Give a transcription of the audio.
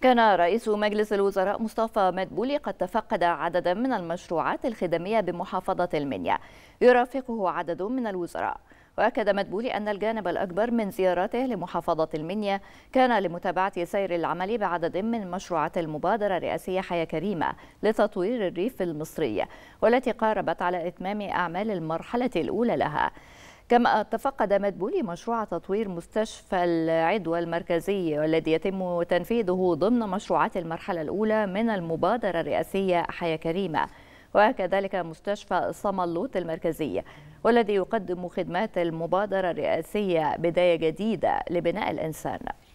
كان رئيس مجلس الوزراء مصطفى مدبولي قد تفقد عددا من المشروعات الخدمية بمحافظة المنيا يرافقه عدد من الوزراء وأكد مدبولي أن الجانب الأكبر من زيارته لمحافظة المنيا كان لمتابعة سير العمل بعدد من مشروعات المبادرة الرئاسية حياة كريمة لتطوير الريف المصري والتي قاربت على إتمام أعمال المرحلة الأولى لها كما تفقد مدبولي مشروع تطوير مستشفى العدوى المركزي والذي يتم تنفيذه ضمن مشروعات المرحلة الأولى من المبادرة الرئاسية حياة كريمة وكذلك مستشفى صملوط المركزي والذي يقدم خدمات المبادرة الرئاسية بداية جديدة لبناء الإنسان